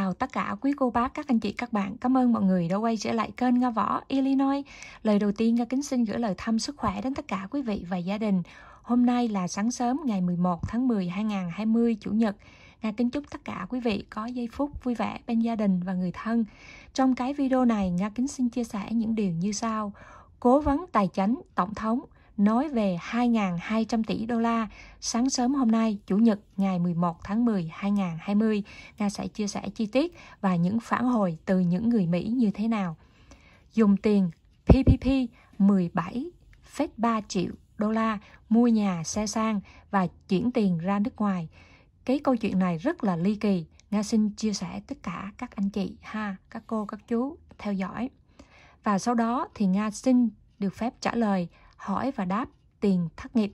chào tất cả quý cô bác, các anh chị, các bạn. Cảm ơn mọi người đã quay trở lại kênh Nga Võ Illinois. Lời đầu tiên, Nga kính xin gửi lời thăm sức khỏe đến tất cả quý vị và gia đình. Hôm nay là sáng sớm ngày 11 tháng 10, 2020, Chủ nhật. Nga kính chúc tất cả quý vị có giây phút vui vẻ bên gia đình và người thân. Trong cái video này, Nga kính xin chia sẻ những điều như sau. Cố vấn tài chính, tổng thống – nói về 2.200 tỷ đô la. Sáng sớm hôm nay, Chủ nhật ngày 11 tháng 10, 2020, Nga sẽ chia sẻ chi tiết và những phản hồi từ những người Mỹ như thế nào. Dùng tiền PPP 17,3 triệu đô la mua nhà xe sang và chuyển tiền ra nước ngoài. Cái câu chuyện này rất là ly kỳ. Nga xin chia sẻ tất cả các anh chị ha, các cô, các chú theo dõi. Và sau đó thì Nga xin được phép trả lời hỏi và đáp tiền thất nghiệp.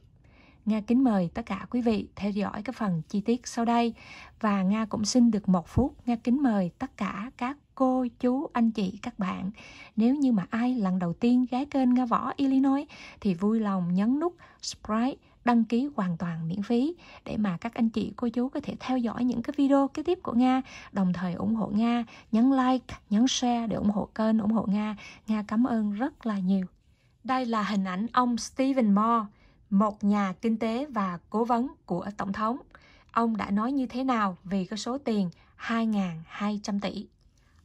Nga kính mời tất cả quý vị theo dõi các phần chi tiết sau đây và Nga cũng xin được một phút Nga kính mời tất cả các cô, chú, anh chị, các bạn. Nếu như mà ai lần đầu tiên ghé kênh Nga Võ Illinois thì vui lòng nhấn nút subscribe đăng ký hoàn toàn miễn phí để mà các anh chị cô chú có thể theo dõi những cái video kế tiếp của Nga đồng thời ủng hộ Nga nhấn like nhấn share để ủng hộ kênh ủng hộ Nga Nga cảm ơn rất là nhiều đây là hình ảnh ông Stephen Moore, một nhà kinh tế và cố vấn của Tổng thống. Ông đã nói như thế nào về cái số tiền 2.200 tỷ?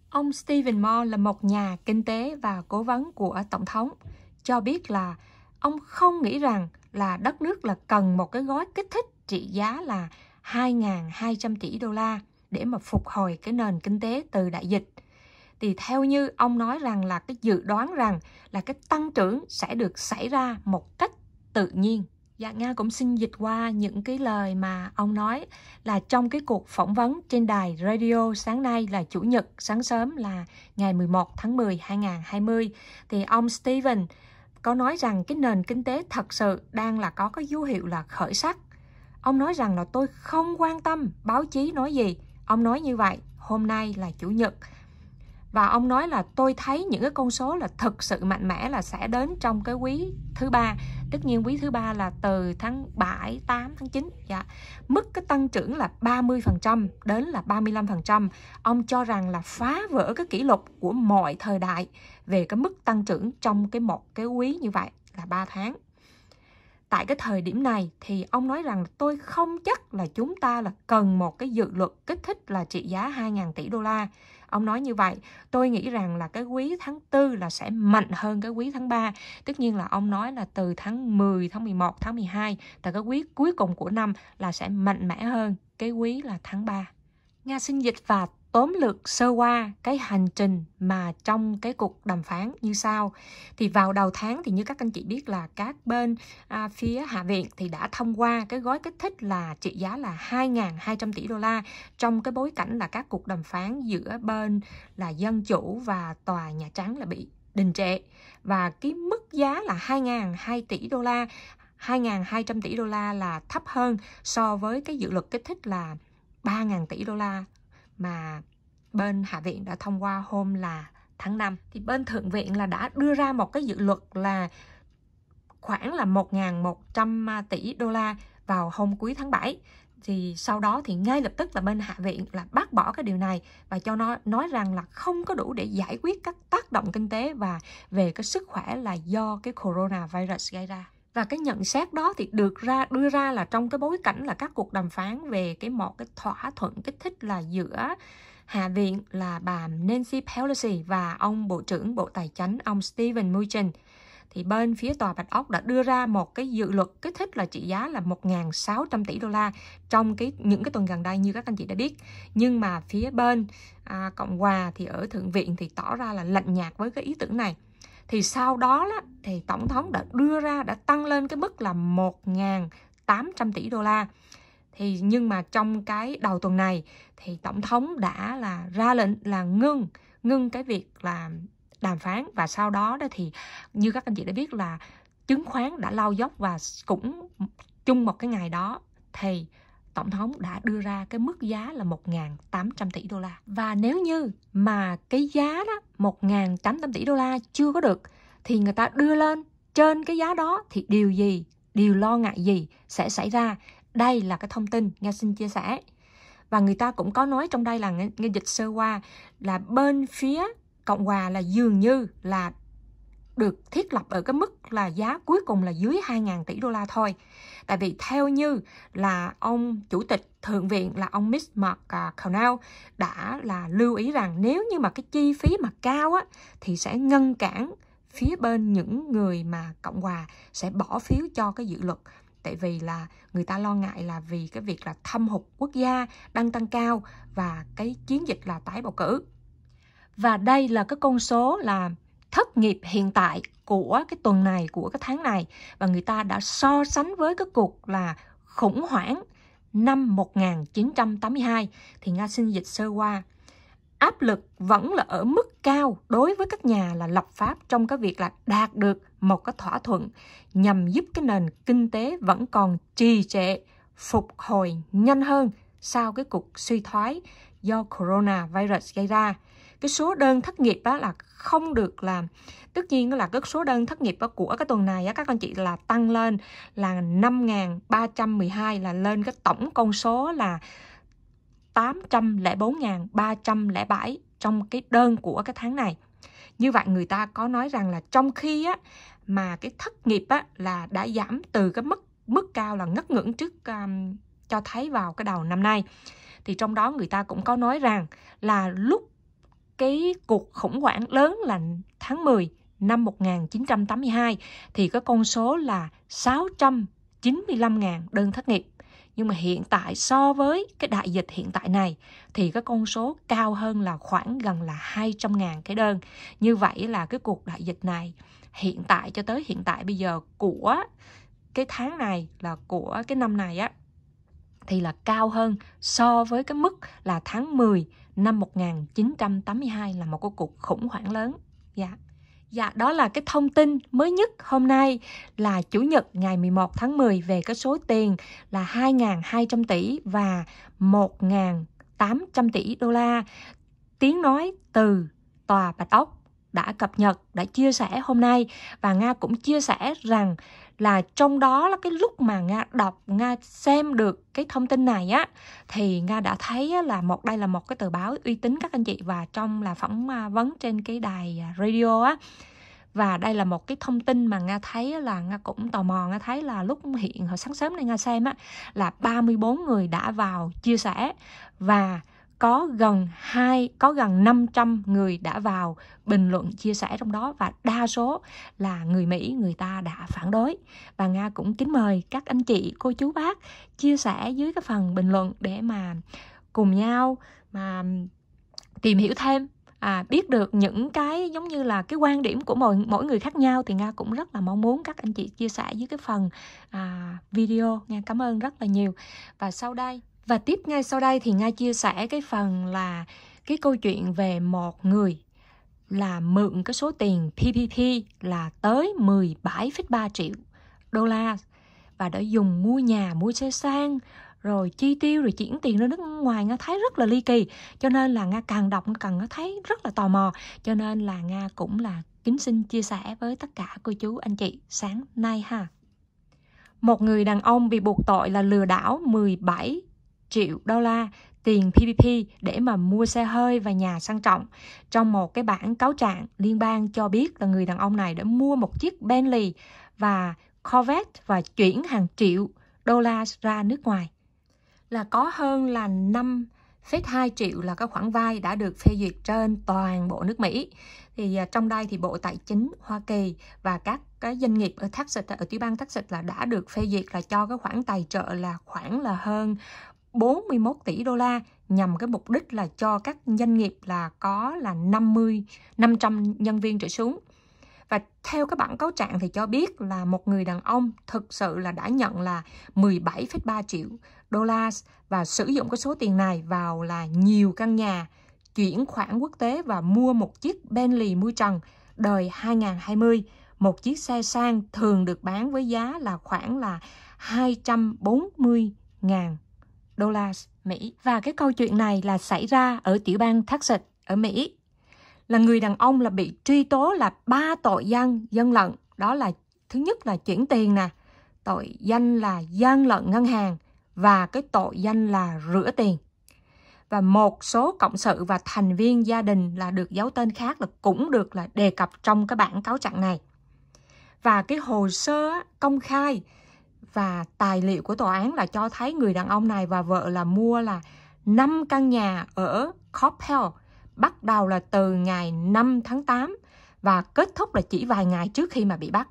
Ông Stephen Moore là một nhà kinh tế và cố vấn của Tổng thống, cho biết là ông không nghĩ rằng là đất nước là cần một cái gói kích thích trị giá là 2.200 tỷ đô la để mà phục hồi cái nền kinh tế từ đại dịch thì theo như ông nói rằng là cái dự đoán rằng là cái tăng trưởng sẽ được xảy ra một cách tự nhiên Dạ, Nga cũng xin dịch qua những cái lời mà ông nói là trong cái cuộc phỏng vấn trên đài radio sáng nay là Chủ nhật sáng sớm là ngày 11 tháng 10 2020 thì ông Steven có nói rằng cái nền kinh tế thật sự đang là có cái dấu hiệu là khởi sắc. Ông nói rằng là tôi không quan tâm báo chí nói gì. Ông nói như vậy hôm nay là Chủ nhật và ông nói là tôi thấy những cái con số là thực sự mạnh mẽ là sẽ đến trong cái quý thứ ba tất nhiên quý thứ ba là từ tháng 7 8 tháng 9 dạ mức cái tăng trưởng là 30 phần trăm đến là 35 phần trăm ông cho rằng là phá vỡ cái kỷ lục của mọi thời đại về cái mức tăng trưởng trong cái một cái quý như vậy là 3 tháng tại cái thời điểm này thì ông nói rằng tôi không chắc là chúng ta là cần một cái dự luật kích thích là trị giá 2.000 tỷ đô la. Ông nói như vậy, tôi nghĩ rằng là cái quý tháng 4 là sẽ mạnh hơn cái quý tháng 3. Tất nhiên là ông nói là từ tháng 10, tháng 11, tháng 12, tại cái quý cuối cùng của năm là sẽ mạnh mẽ hơn cái quý là tháng 3. Nga xin dịch và tóm lược sơ qua cái hành trình mà trong cái cuộc đàm phán như sau thì vào đầu tháng thì như các anh chị biết là các bên à, phía hạ viện thì đã thông qua cái gói kích thích là trị giá là 2.200 tỷ đô la trong cái bối cảnh là các cuộc đàm phán giữa bên là dân chủ và tòa nhà trắng là bị đình trệ và cái mức giá là 2.200 tỷ đô la 2.200 tỷ đô la là thấp hơn so với cái dự luật kích thích là 3.000 tỷ đô la mà bên Hạ viện đã thông qua hôm là tháng 5 thì bên Thượng viện là đã đưa ra một cái dự luật là khoảng là 1.100 tỷ đô la vào hôm cuối tháng 7 thì sau đó thì ngay lập tức là bên hạ viện là bác bỏ cái điều này và cho nó nói rằng là không có đủ để giải quyết các tác động kinh tế và về cái sức khỏe là do cái coronavirus gây ra và cái nhận xét đó thì được ra đưa ra là trong cái bối cảnh là các cuộc đàm phán về cái một cái thỏa thuận kích thích là giữa Hạ viện là bà Nancy Pelosi và ông Bộ trưởng Bộ Tài chính ông Steven Mnuchin thì bên phía tòa Bạch Ốc đã đưa ra một cái dự luật kích thích là trị giá là 1.600 tỷ đô la trong cái những cái tuần gần đây như các anh chị đã biết nhưng mà phía bên à, Cộng hòa thì ở thượng viện thì tỏ ra là lạnh nhạt với cái ý tưởng này thì sau đó là, thì tổng thống đã đưa ra đã tăng lên cái mức là 1.800 tỷ đô la thì nhưng mà trong cái đầu tuần này thì tổng thống đã là ra lệnh là ngưng ngưng cái việc là đàm phán và sau đó đó thì như các anh chị đã biết là chứng khoán đã lao dốc và cũng chung một cái ngày đó thì tổng thống đã đưa ra cái mức giá là 1.800 tỷ đô la. Và nếu như mà cái giá đó 1.800 tỷ đô la chưa có được thì người ta đưa lên trên cái giá đó thì điều gì, điều lo ngại gì sẽ xảy ra? Đây là cái thông tin Nga xin chia sẻ. Và người ta cũng có nói trong đây là nghe, dịch sơ qua là bên phía Cộng hòa là dường như là được thiết lập ở cái mức là giá cuối cùng là dưới 2.000 tỷ đô la thôi. Tại vì theo như là ông chủ tịch thượng viện là ông Mitch McConnell đã là lưu ý rằng nếu như mà cái chi phí mà cao á, thì sẽ ngăn cản phía bên những người mà cộng hòa sẽ bỏ phiếu cho cái dự luật tại vì là người ta lo ngại là vì cái việc là thâm hụt quốc gia đang tăng cao và cái chiến dịch là tái bầu cử và đây là cái con số là thất nghiệp hiện tại của cái tuần này của cái tháng này và người ta đã so sánh với cái cuộc là khủng hoảng năm 1982 thì Nga xin dịch sơ qua áp lực vẫn là ở mức cao đối với các nhà là lập pháp trong cái việc là đạt được một cái thỏa thuận nhằm giúp cái nền kinh tế vẫn còn trì trệ phục hồi nhanh hơn sau cái cuộc suy thoái do coronavirus gây ra cái số đơn thất nghiệp á, là không được làm tất nhiên nó là cái số đơn thất nghiệp của cái tuần này á, các con chị là tăng lên là 5.312 là lên cái tổng con số là 804.307 trong cái đơn của cái tháng này như vậy người ta có nói rằng là trong khi á, mà cái thất nghiệp á, là đã giảm từ cái mức mức cao là ngất ngưỡng trước um, cho thấy vào cái đầu năm nay thì trong đó người ta cũng có nói rằng là lúc cái cuộc khủng hoảng lớn là tháng 10 năm 1982 thì có con số là 695.000 đơn thất nghiệp. Nhưng mà hiện tại so với cái đại dịch hiện tại này thì cái con số cao hơn là khoảng gần là 200.000 cái đơn. Như vậy là cái cuộc đại dịch này hiện tại cho tới hiện tại bây giờ của cái tháng này là của cái năm này á thì là cao hơn so với cái mức là tháng 10 năm 1982 là một cái cuộc khủng hoảng lớn. Dạ. Dạ, đó là cái thông tin mới nhất hôm nay là Chủ nhật ngày 11 tháng 10 về cái số tiền là 2.200 tỷ và 1.800 tỷ đô la. Tiếng nói từ Tòa Bạch Ốc đã cập nhật, đã chia sẻ hôm nay và Nga cũng chia sẻ rằng là trong đó là cái lúc mà Nga đọc, Nga xem được cái thông tin này á thì Nga đã thấy là một đây là một cái tờ báo uy tín các anh chị và trong là phỏng à, vấn trên cái đài à, radio á và đây là một cái thông tin mà Nga thấy là Nga cũng tò mò Nga thấy là lúc hiện hồi sáng sớm này Nga xem á là 34 người đã vào chia sẻ và có gần hai có gần 500 người đã vào bình luận chia sẻ trong đó và đa số là người Mỹ người ta đã phản đối và Nga cũng kính mời các anh chị cô chú bác chia sẻ dưới cái phần bình luận để mà cùng nhau mà tìm hiểu thêm à, biết được những cái giống như là cái quan điểm của mọi mỗi người khác nhau thì nga cũng rất là mong muốn các anh chị chia sẻ dưới cái phần à, video nga cảm ơn rất là nhiều và sau đây và tiếp ngay sau đây thì Nga chia sẻ cái phần là cái câu chuyện về một người là mượn cái số tiền PPP là tới 17,3 triệu đô la và đã dùng mua nhà, mua xe sang, rồi chi tiêu rồi chuyển tiền ra nước ngoài nga thấy rất là ly kỳ cho nên là nga càng đọc càng nga thấy rất là tò mò cho nên là nga cũng là kính xin chia sẻ với tất cả cô chú anh chị sáng nay ha một người đàn ông bị buộc tội là lừa đảo 17 triệu đô la tiền PPP để mà mua xe hơi và nhà sang trọng. Trong một cái bản cáo trạng, liên bang cho biết là người đàn ông này đã mua một chiếc Bentley và Corvette và chuyển hàng triệu đô la ra nước ngoài. Là có hơn là 5 phép 2 triệu là các khoản vay đã được phê duyệt trên toàn bộ nước Mỹ. Thì à, trong đây thì Bộ Tài chính Hoa Kỳ và các cái doanh nghiệp ở Texas ở tiểu bang Texas là đã được phê duyệt là cho cái khoản tài trợ là khoảng là hơn 41 tỷ đô la nhằm cái mục đích là cho các doanh nghiệp là có là 50 500 nhân viên trở xuống. Và theo cái bản cáo trạng thì cho biết là một người đàn ông thực sự là đã nhận là 17,3 triệu đô la và sử dụng cái số tiền này vào là nhiều căn nhà, chuyển khoản quốc tế và mua một chiếc Bentley mui trần đời 2020, một chiếc xe sang thường được bán với giá là khoảng là 240 ngàn đô la Mỹ. Và cái câu chuyện này là xảy ra ở tiểu bang Texas ở Mỹ. Là người đàn ông là bị truy tố là ba tội gian dân lận. Đó là thứ nhất là chuyển tiền nè, tội danh là gian lận ngân hàng và cái tội danh là rửa tiền. Và một số cộng sự và thành viên gia đình là được giấu tên khác là cũng được là đề cập trong cái bản cáo trạng này. Và cái hồ sơ công khai và tài liệu của tòa án là cho thấy người đàn ông này và vợ là mua là 5 căn nhà ở Coppell bắt đầu là từ ngày 5 tháng 8 và kết thúc là chỉ vài ngày trước khi mà bị bắt.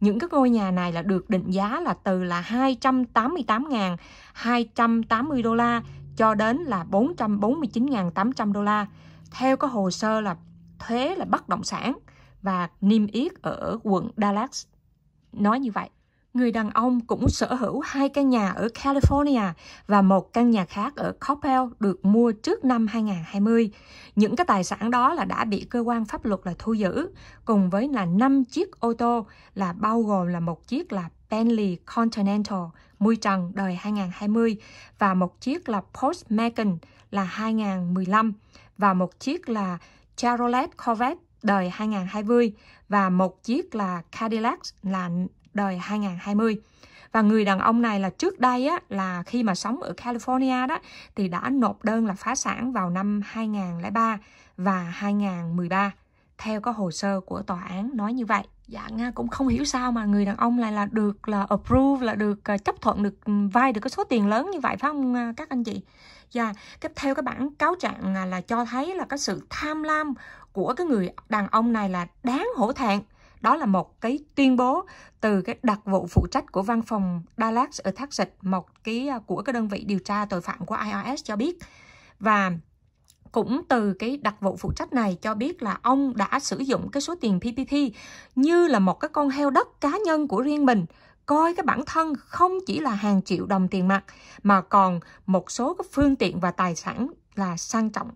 Những cái ngôi nhà này là được định giá là từ là 288.280 đô la cho đến là 449.800 đô la. Theo cái hồ sơ là thuế là bất động sản và niêm yết ở quận Dallas. Nói như vậy. Người đàn ông cũng sở hữu hai căn nhà ở California và một căn nhà khác ở Coppell được mua trước năm 2020. Những cái tài sản đó là đã bị cơ quan pháp luật là thu giữ, cùng với là 5 chiếc ô tô là bao gồm là một chiếc là Bentley Continental mui trần đời 2020 và một chiếc là post Macan là 2015 và một chiếc là Chevrolet Corvette đời 2020 và một chiếc là Cadillac là đời 2020 và người đàn ông này là trước đây á, là khi mà sống ở California đó thì đã nộp đơn là phá sản vào năm 2003 và 2013 theo có hồ sơ của tòa án nói như vậy dạ nga cũng không hiểu sao mà người đàn ông này là được là approve là được ờ, chấp thuận được ừ, vay được cái số tiền lớn như vậy phải không ờ, các anh chị Dạ. yeah. tiếp theo cái bản cáo trạng à, là cho thấy là cái sự tham lam của cái người đàn ông này là đáng hổ thẹn đó là một cái tuyên bố từ cái đặc vụ phụ trách của văn phòng Dallas ở Texas, một cái à, của cái đơn vị điều tra tội phạm của IRS cho biết. Và cũng từ cái đặc vụ phụ trách này cho biết là ông đã sử dụng cái số tiền PPP như là một cái con heo đất cá nhân của riêng mình coi cái bản thân không chỉ là hàng triệu đồng tiền mặt mà còn một số cái phương tiện và tài sản là sang trọng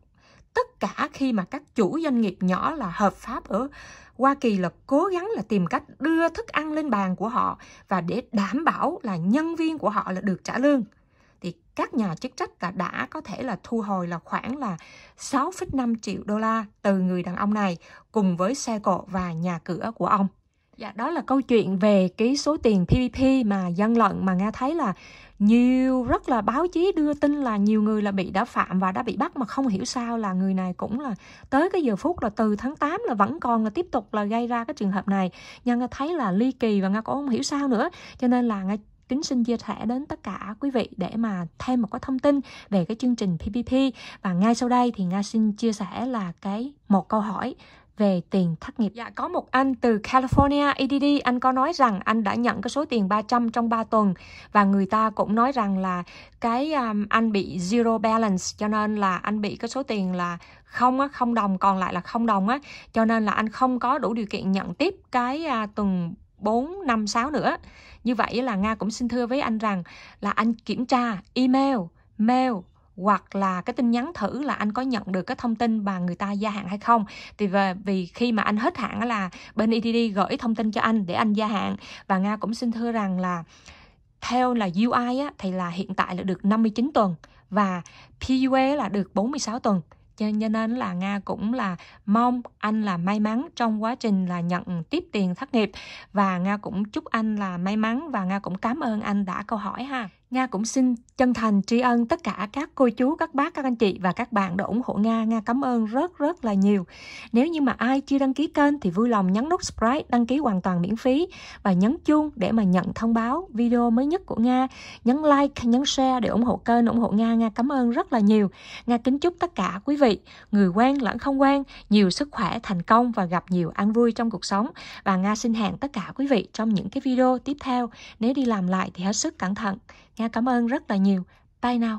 tất cả khi mà các chủ doanh nghiệp nhỏ là hợp pháp ở Hoa Kỳ là cố gắng là tìm cách đưa thức ăn lên bàn của họ và để đảm bảo là nhân viên của họ là được trả lương. Thì các nhà chức trách là đã có thể là thu hồi là khoảng là 6,5 triệu đô la từ người đàn ông này cùng với xe cộ và nhà cửa của ông. Dạ, đó là câu chuyện về cái số tiền PPP mà dân lận mà Nga thấy là nhiều rất là báo chí đưa tin là nhiều người là bị đã phạm và đã bị bắt mà không hiểu sao là người này cũng là tới cái giờ phút là từ tháng 8 là vẫn còn là tiếp tục là gây ra cái trường hợp này nhưng nga thấy là ly kỳ và nga cũng không hiểu sao nữa cho nên là nga kính xin chia sẻ đến tất cả quý vị để mà thêm một cái thông tin về cái chương trình PPP và ngay sau đây thì nga xin chia sẻ là cái một câu hỏi về tiền thất nghiệp. Dạ, có một anh từ California EDD, anh có nói rằng anh đã nhận cái số tiền 300 trong 3 tuần và người ta cũng nói rằng là cái um, anh bị zero balance cho nên là anh bị cái số tiền là không á, không đồng còn lại là không đồng á, cho nên là anh không có đủ điều kiện nhận tiếp cái uh, tuần 4, 5, 6 nữa. Như vậy là Nga cũng xin thưa với anh rằng là anh kiểm tra email, mail, hoặc là cái tin nhắn thử là anh có nhận được cái thông tin mà người ta gia hạn hay không thì về vì khi mà anh hết hạn là bên ETD gửi thông tin cho anh để anh gia hạn và Nga cũng xin thưa rằng là theo là UI á, thì là hiện tại là được 59 tuần và PUE là được 46 tuần cho nên là nga cũng là mong anh là may mắn trong quá trình là nhận tiếp tiền thất nghiệp và nga cũng chúc anh là may mắn và nga cũng cảm ơn anh đã câu hỏi ha Nga cũng xin chân thành tri ân tất cả các cô chú, các bác, các anh chị và các bạn đã ủng hộ Nga. Nga cảm ơn rất rất là nhiều. Nếu như mà ai chưa đăng ký kênh thì vui lòng nhấn nút subscribe, đăng ký hoàn toàn miễn phí và nhấn chuông để mà nhận thông báo video mới nhất của Nga. Nhấn like, nhấn share để ủng hộ kênh, ủng hộ Nga. Nga cảm ơn rất là nhiều. Nga kính chúc tất cả quý vị, người quen lẫn không quen, nhiều sức khỏe, thành công và gặp nhiều an vui trong cuộc sống. Và Nga xin hẹn tất cả quý vị trong những cái video tiếp theo. Nếu đi làm lại thì hết sức cẩn thận. Nga cảm ơn rất là nhiều. Bye now.